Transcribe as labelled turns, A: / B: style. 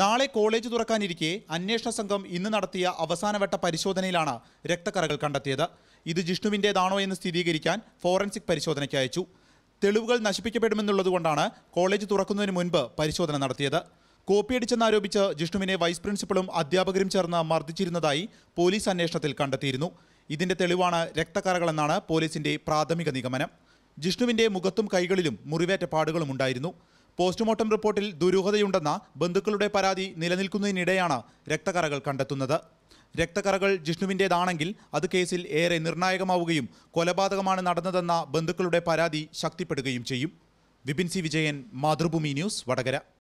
A: നാളെ കോളേജ് തുറക്കാനിരിക്കെ അന്വേഷണ സംഘം ഇന്ന് നടത്തിയ അവസാനവട്ട പരിശോധനയിലാണ് രക്തക്കറകൾ കണ്ടെത്തിയത് ഇത് ജിഷ്ണുവിൻ്റെതാണോ എന്ന് സ്ഥിരീകരിക്കാൻ ഫോറൻസിക് പരിശോധനയ്ക്ക് അയച്ചു തെളിവുകൾ നശിപ്പിക്കപ്പെടുമെന്നുള്ളതുകൊണ്ടാണ് കോളേജ് തുറക്കുന്നതിന് മുൻപ് പരിശോധന നടത്തിയത് കോപ്പിയടിച്ചെന്നാരോപിച്ച് ജിഷ്ണുവിനെ വൈസ് പ്രിൻസിപ്പളും അധ്യാപകരും ചേർന്ന് മർദ്ദിച്ചിരുന്നതായി പോലീസ് അന്വേഷണത്തിൽ കണ്ടെത്തിയിരുന്നു ഇതിന്റെ തെളിവാണ് രക്തക്കറകളെന്നാണ് പോലീസിന്റെ പ്രാഥമിക നിഗമനം ജിഷ്ണുവിന്റെ മുഖത്തും കൈകളിലും മുറിവേറ്റ പാടുകളുമുണ്ടായിരുന്നു പോസ്റ്റ്മോർട്ടം റിപ്പോർട്ടിൽ ദുരൂഹതയുണ്ടെന്ന ബന്ധുക്കളുടെ പരാതി നിലനിൽക്കുന്നതിനിടെയാണ് രക്തക്കറകൾ കണ്ടെത്തുന്നത് രക്തക്കറകൾ ജിഷ്ണുവിൻ്റേതാണെങ്കിൽ അത് കേസിൽ ഏറെ നിർണായകമാവുകയും കൊലപാതകമാണ് നടന്നതെന്ന ബന്ധുക്കളുടെ പരാതി ശക്തിപ്പെടുകയും ചെയ്യും വിപിൻ സി വിജയൻ മാതൃഭൂമി ന്യൂസ് വടകര